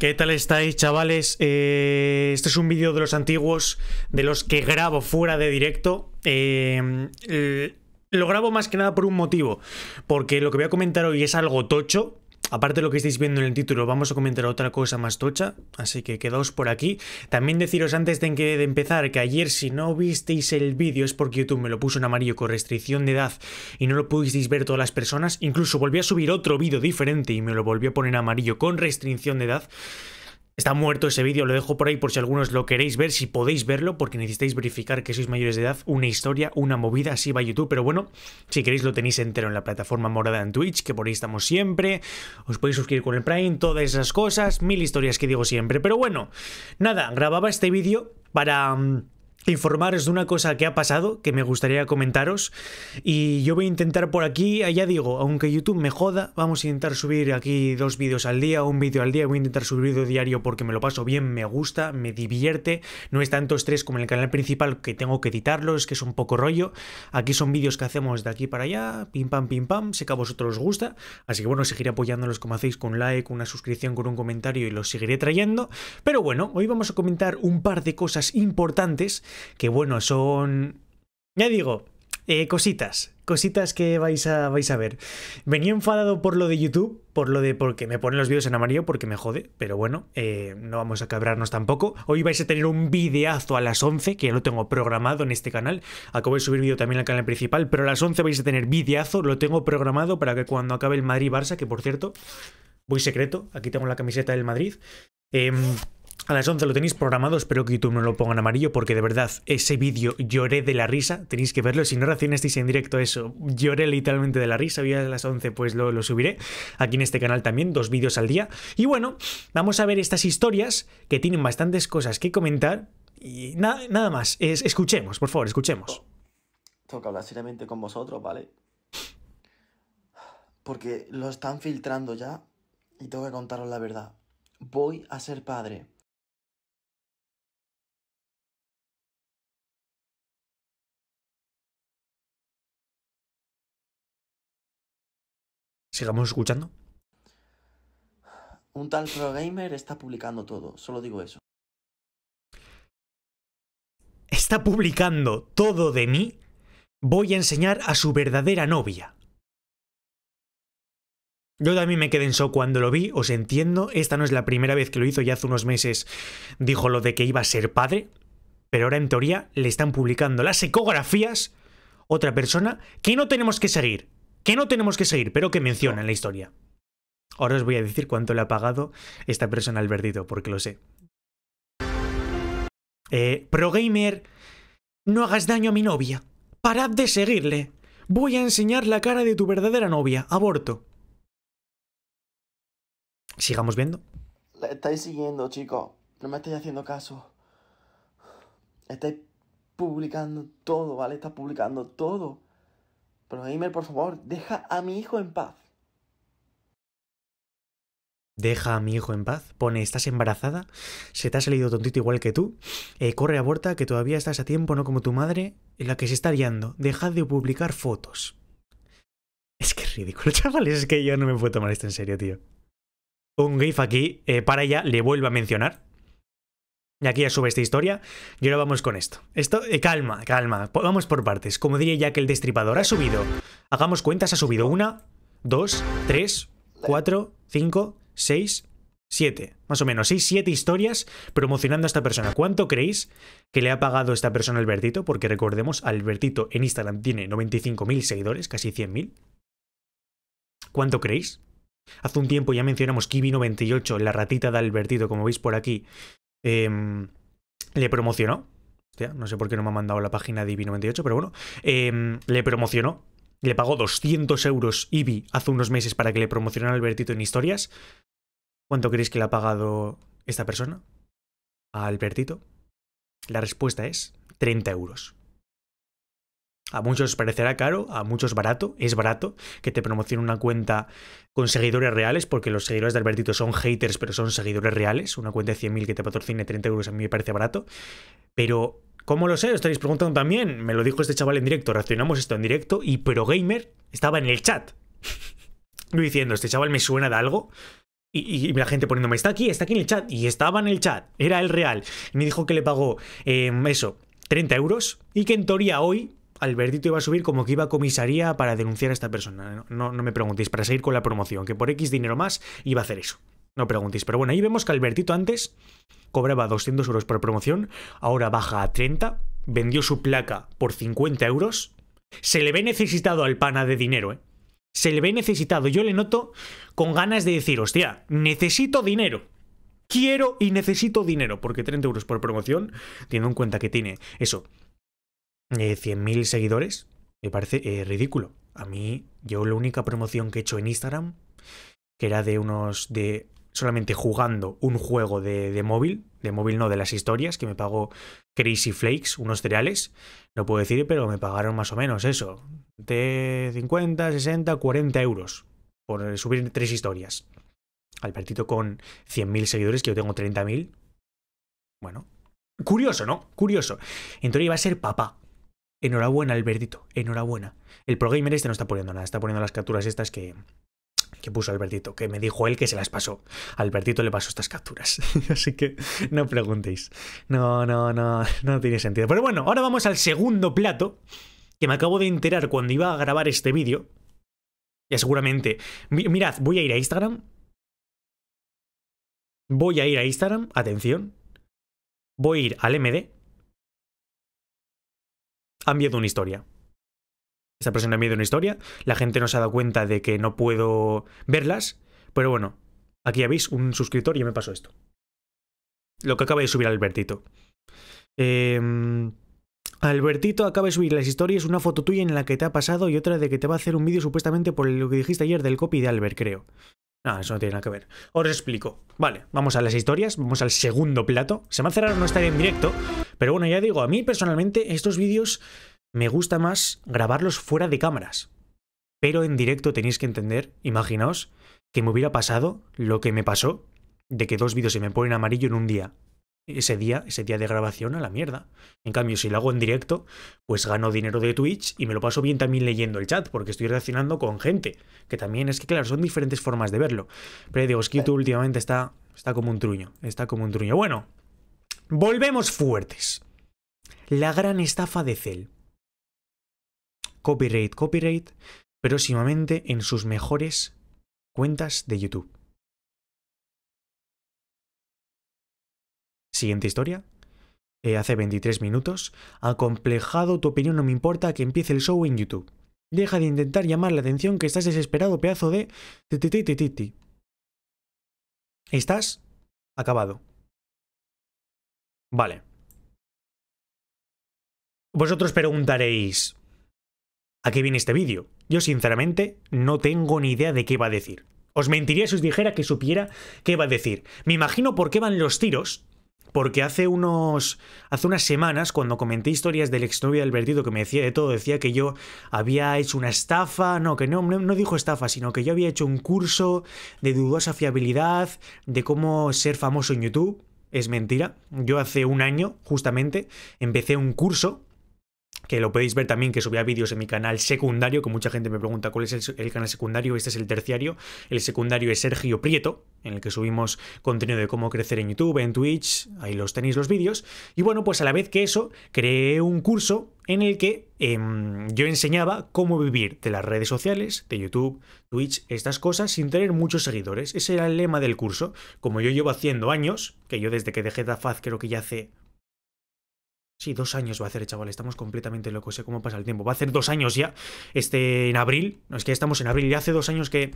¿Qué tal estáis, chavales? Eh, este es un vídeo de los antiguos, de los que grabo fuera de directo. Em, eh, lo grabo más que nada por un motivo, porque lo que voy a comentar hoy es algo tocho, Aparte de lo que estáis viendo en el título, vamos a comentar otra cosa más tocha, así que quedaos por aquí. También deciros antes de, que, de empezar que ayer si no visteis el vídeo es porque YouTube me lo puso en amarillo con restricción de edad y no lo pudisteis ver todas las personas. Incluso volví a subir otro vídeo diferente y me lo volvió a poner en amarillo con restricción de edad. Está muerto ese vídeo, lo dejo por ahí por si algunos lo queréis ver, si podéis verlo, porque necesitáis verificar que sois mayores de edad, una historia, una movida, así va YouTube, pero bueno, si queréis lo tenéis entero en la plataforma morada en Twitch, que por ahí estamos siempre, os podéis suscribir con el Prime, todas esas cosas, mil historias que digo siempre, pero bueno, nada, grababa este vídeo para... Mm, informaros de una cosa que ha pasado, que me gustaría comentaros. Y yo voy a intentar por aquí, ya digo, aunque YouTube me joda, vamos a intentar subir aquí dos vídeos al día, un vídeo al día, voy a intentar subir vídeo diario porque me lo paso bien, me gusta, me divierte. No es tanto estrés como en el canal principal que tengo que editarlo, es que es un poco rollo. Aquí son vídeos que hacemos de aquí para allá, pim pam, pim pam, sé que a vosotros os gusta. Así que bueno, seguiré apoyándolos como hacéis con un like, una suscripción, con un comentario y los seguiré trayendo. Pero bueno, hoy vamos a comentar un par de cosas importantes que bueno, son, ya digo, eh, cositas, cositas que vais a, vais a ver. Venía enfadado por lo de YouTube, por lo de porque me ponen los vídeos en amarillo, porque me jode, pero bueno, eh, no vamos a cabrarnos tampoco. Hoy vais a tener un videazo a las 11, que ya lo tengo programado en este canal. Acabo de subir vídeo también al canal principal, pero a las 11 vais a tener videazo, lo tengo programado para que cuando acabe el Madrid-Barça, que por cierto, voy secreto, aquí tengo la camiseta del Madrid. Eh, a las 11 lo tenéis programado, espero que YouTube no lo ponga en amarillo porque de verdad ese vídeo lloré de la risa, tenéis que verlo, si no recién en directo eso, lloré literalmente de la risa, hoy a las 11 pues lo, subiré aquí en este canal también, dos vídeos al día. Y bueno, vamos a ver estas historias que tienen bastantes cosas que comentar y nada, nada más, es, escuchemos, por favor, escuchemos. Tengo que hablar seriamente con vosotros, ¿vale? Porque lo están filtrando ya y tengo que contaros la verdad. Voy a ser padre Sigamos escuchando. Un tal gamer está publicando todo, solo digo eso. Está publicando todo de mí. Voy a enseñar a su verdadera novia. Yo también me quedé en shock cuando lo vi, os entiendo, esta no es la primera vez que lo hizo, ya hace unos meses dijo lo de que iba a ser padre, pero ahora en teoría le están publicando las ecografías otra persona que no tenemos que seguir que no tenemos que seguir, pero que menciona en la historia. Ahora os voy a decir cuánto le ha pagado esta persona al verdito, porque lo sé. Eh, Progamer, no hagas daño a mi novia. Parad de seguirle. Voy a enseñar la cara de tu verdadera novia. Aborto. Sigamos viendo. Le estáis siguiendo, chico No me estáis haciendo caso. Estáis publicando todo, ¿vale? Está publicando todo por favor, deja a mi hijo en paz. Deja a mi hijo en paz. Pone, ¿estás embarazada? ¿Se te ha salido tontito igual que tú? Eh, corre, aborta, que todavía estás a tiempo, no como tu madre, en la que se está liando. Dejad de publicar fotos. Es que es ridículo, chavales. Es que yo no me puedo tomar esto en serio, tío. Un GIF aquí, eh, para ella, le vuelvo a mencionar. Y aquí ya sube esta historia. Y ahora vamos con esto. Esto, eh, calma, calma. Vamos por partes. Como diría ya que el destripador ha subido. Hagamos cuentas, ha subido una, dos, tres, cuatro, cinco, seis, siete. Más o menos, seis, siete historias promocionando a esta persona. ¿Cuánto creéis que le ha pagado esta persona Albertito? Porque recordemos, Albertito en Instagram tiene 95.000 seguidores, casi 100.000. ¿Cuánto creéis? Hace un tiempo ya mencionamos Kibi98, la ratita de Albertito, como veis por aquí, Em, le promocionó. Hostia, no sé por qué no me ha mandado la página de IBI 98, pero bueno. Em, le promocionó. Le pagó 200 euros IBI hace unos meses para que le promocionara Albertito en historias. ¿Cuánto creéis que le ha pagado esta persona? A Albertito. La respuesta es 30 euros. A muchos parecerá caro, a muchos barato, es barato que te promocione una cuenta con seguidores reales, porque los seguidores de Albertito son haters, pero son seguidores reales. Una cuenta de 100.000 que te patrocine 30 euros a mí me parece barato. Pero, ¿cómo lo sé? Os estaréis preguntando también. Me lo dijo este chaval en directo, reaccionamos esto en directo y pero Gamer estaba en el chat. diciendo, este chaval me suena de algo. Y, la gente poniéndome, está aquí, está aquí en el chat. Y estaba en el chat, era el real. me dijo que le pagó eh, eso, 30 euros. Y que en teoría hoy Albertito iba a subir como que iba a comisaría para denunciar a esta persona. No, no me preguntéis, para seguir con la promoción, que por X dinero más iba a hacer eso. No preguntéis. Pero bueno, ahí vemos que Albertito antes cobraba 200 euros por promoción, ahora baja a 30, vendió su placa por 50 euros. Se le ve necesitado al pana de dinero, ¿eh? Se le ve necesitado. Yo le noto con ganas de decir, hostia, necesito dinero quiero y necesito dinero, porque 30 euros por promoción, teniendo en cuenta que tiene eso, 100.000 eh, seguidores, me parece eh, ridículo. A mí, yo la única promoción que he hecho en Instagram, que era de unos, de solamente jugando un juego de, móvil, de móvil no, de las historias, que me pagó Crazy Flakes, unos cereales, no puedo decir, pero me pagaron más o menos eso, de 50, 60, 40 euros por subir tres historias. al partido con 100.000 seguidores, que yo tengo 30.000. Bueno, curioso, ¿no? Curioso. Entonces iba a ser papá. Enhorabuena, Albertito, enhorabuena. El ProGamer este no está poniendo nada, está poniendo las capturas estas que, que puso Albertito, que me dijo él que se las pasó. Albertito le pasó estas capturas. Así que no preguntéis. No, no, no, no tiene sentido. Pero bueno, ahora vamos al segundo plato que me acabo de enterar cuando iba a grabar este vídeo. Ya seguramente. Mirad, voy a ir a Instagram. Voy a ir a Instagram, atención. Voy a ir al MD. Han miedo una historia. Esta persona ha miedo una historia, la gente no se ha dado cuenta de que no puedo verlas, pero bueno, aquí habéis un suscriptor y me pasó esto. Lo que acaba de subir Albertito. Em, Albertito acaba de subir las historias, una foto tuya en la que te ha pasado y otra de que te va a hacer un vídeo supuestamente por lo que dijiste ayer del copy de Albert, creo. Ah, eso no tiene nada que ver. Os explico. Vale, vamos a las historias, vamos al segundo plato. Se me ha cerrado no estar en directo, pero bueno, ya digo, a mí personalmente estos vídeos me gusta más grabarlos fuera de cámaras. Pero en directo tenéis que entender, imaginaos, que me hubiera pasado lo que me pasó, de que dos vídeos se me ponen amarillo en un día ese día, ese día de grabación a la mierda. En cambio, si lo hago en directo, pues gano dinero de Twitch y me lo paso bien también leyendo el chat, porque estoy reaccionando con gente, que también es que, claro, son diferentes formas de verlo. Pero digo, es que YouTube últimamente está, está como un truño, está como un truño. Bueno, volvemos fuertes. La gran estafa de cel Copyright, copyright, próximamente en sus mejores cuentas de YouTube. Siguiente historia. Eh, hace 23 minutos. Acomplejado, tu opinión no me importa, que empiece el show en YouTube. Deja de intentar llamar la atención que estás desesperado, pedazo de... Estás acabado. Vale. Vosotros preguntaréis... ¿A qué viene este vídeo? Yo sinceramente no tengo ni idea de qué va a decir. Os mentiría si os dijera que supiera qué va a decir. Me imagino por qué van los tiros, porque hace unos hace unas semanas cuando comenté historias del exnovio del vertido que me decía de todo decía que yo había hecho una estafa no que no, no dijo estafa sino que yo había hecho un curso de dudosa fiabilidad de cómo ser famoso en YouTube es mentira yo hace un año justamente empecé un curso que lo podéis ver también, que subía vídeos en mi canal secundario, que mucha gente me pregunta cuál es el, canal secundario, este es el terciario. El secundario es Sergio Prieto, en el que subimos contenido de cómo crecer en YouTube, en Twitch, ahí los tenéis los vídeos. Y bueno, pues a la vez que eso, creé un curso en el que em, yo enseñaba cómo vivir de las redes sociales, de YouTube, Twitch, estas cosas, sin tener muchos seguidores. Ese era el lema del curso. Como yo llevo haciendo años, que yo desde que dejé DaFaz creo que ya hace Sí, dos años va a hacer, chaval. Estamos completamente locos. Sé cómo pasa el tiempo. Va a hacer dos años ya. Este, en abril. No, es que ya estamos en abril. Ya hace dos años que,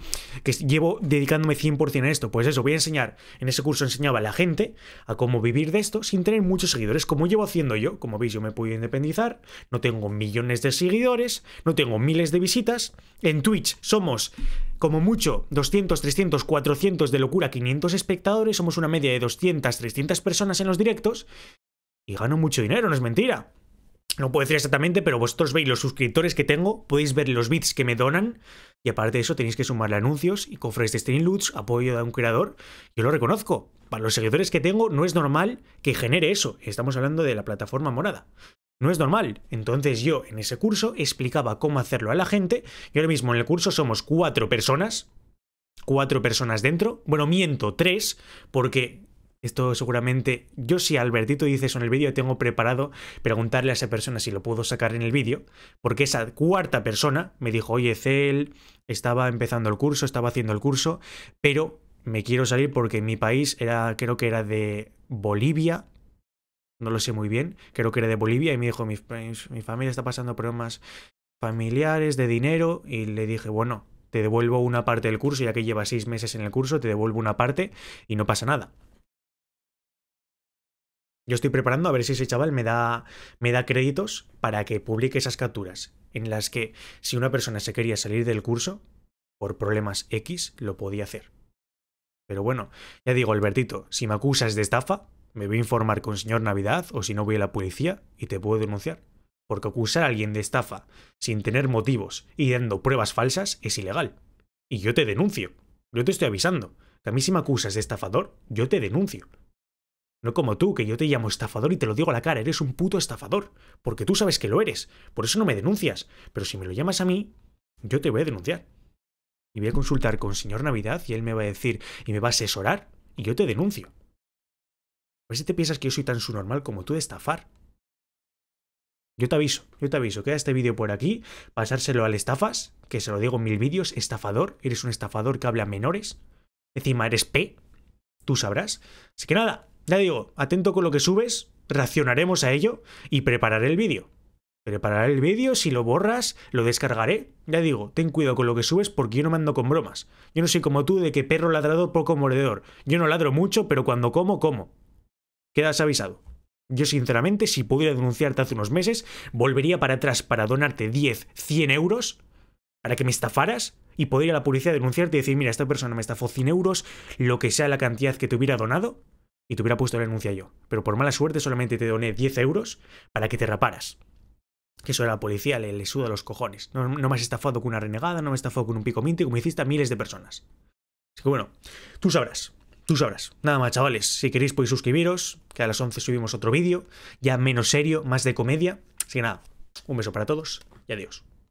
llevo dedicándome 100% a esto. Pues eso, voy a enseñar. En ese curso enseñaba a la gente a cómo vivir de esto sin tener muchos seguidores. Como llevo haciendo yo. Como veis, yo me podido independizar. No tengo millones de seguidores. No tengo miles de visitas. En Twitch somos como mucho 200, 300, 400 de locura, 500 espectadores, somos una media de 200, 300 personas en los directos y gano mucho dinero, no es mentira. No puedo decir exactamente, pero vosotros veis los suscriptores que tengo, podéis ver los bits que me donan. Y aparte de eso, tenéis que sumarle anuncios y cofres de Steam apoyo de un creador. Yo lo reconozco. Para los seguidores que tengo, no es normal que genere eso. Estamos hablando de la plataforma morada. No es normal. Entonces yo en ese curso explicaba cómo hacerlo a la gente. Y ahora mismo en el curso somos cuatro personas. Cuatro personas dentro. Bueno, miento, tres, porque esto seguramente, yo si Albertito dice eso en el vídeo, tengo preparado preguntarle a esa persona si lo puedo sacar en el vídeo, porque esa cuarta persona me dijo, oye, Cel, estaba empezando el curso, estaba haciendo el curso, pero me quiero salir porque mi país era, creo que era de Bolivia, no lo sé muy bien, creo que era de Bolivia, y me dijo, mi, mi familia está pasando problemas familiares, de dinero, y le dije, bueno, te devuelvo una parte del curso, ya que lleva seis meses en el curso, te devuelvo una parte y no pasa nada. Yo estoy preparando a ver si ese chaval me da, me da créditos para que publique esas capturas en las que si una persona se quería salir del curso por problemas X, lo podía hacer. Pero bueno, ya digo, Albertito, si me acusas de estafa, me voy a informar con señor Navidad o si no voy a la policía y te puedo denunciar. Porque acusar a alguien de estafa sin tener motivos y dando pruebas falsas es ilegal. Y yo te denuncio. Yo te estoy avisando. Que a mí si me acusas de estafador, yo te denuncio. No como tú, que yo te llamo estafador y te lo digo a la cara, eres un puto estafador, porque tú sabes que lo eres, por eso no me denuncias, pero si me lo llamas a mí, yo te voy a denunciar. Y voy a consultar con señor Navidad y él me va a decir y me va a asesorar y yo te denuncio. A ver si te piensas que yo soy tan normal como tú de estafar. Yo te aviso, yo te aviso, queda este vídeo por aquí, pasárselo al estafas, que se lo digo en mil vídeos, estafador, eres un estafador que habla a menores, encima eres P, tú sabrás. Así que nada, ya digo, atento con lo que subes, reaccionaremos a ello y prepararé el vídeo. Prepararé el vídeo, si lo borras, lo descargaré. Ya digo, ten cuidado con lo que subes porque yo no mando con bromas. Yo no soy como tú de que perro ladrado, poco mordedor. Yo no ladro mucho, pero cuando como, como. Quedas avisado. Yo sinceramente, si pudiera denunciarte hace unos meses, volvería para atrás para donarte 10, 100 euros para que me estafaras y podría la policía denunciarte y decir, mira, esta persona me estafó 100 euros, lo que sea la cantidad que te hubiera donado, y te hubiera puesto la denuncia yo. Pero por mala suerte solamente te doné 10 euros para que te raparas. Que eso era la policía le, le suda los cojones. No, me has estafado con una renegada, no me has estafado con un pico minti, como hiciste a miles de personas. Así que bueno, tú sabrás. Tú sabrás. Nada más, chavales. Si queréis podéis suscribiros, que a las 11 subimos otro vídeo, ya menos serio, más de comedia. Así que nada, un beso para todos y adiós.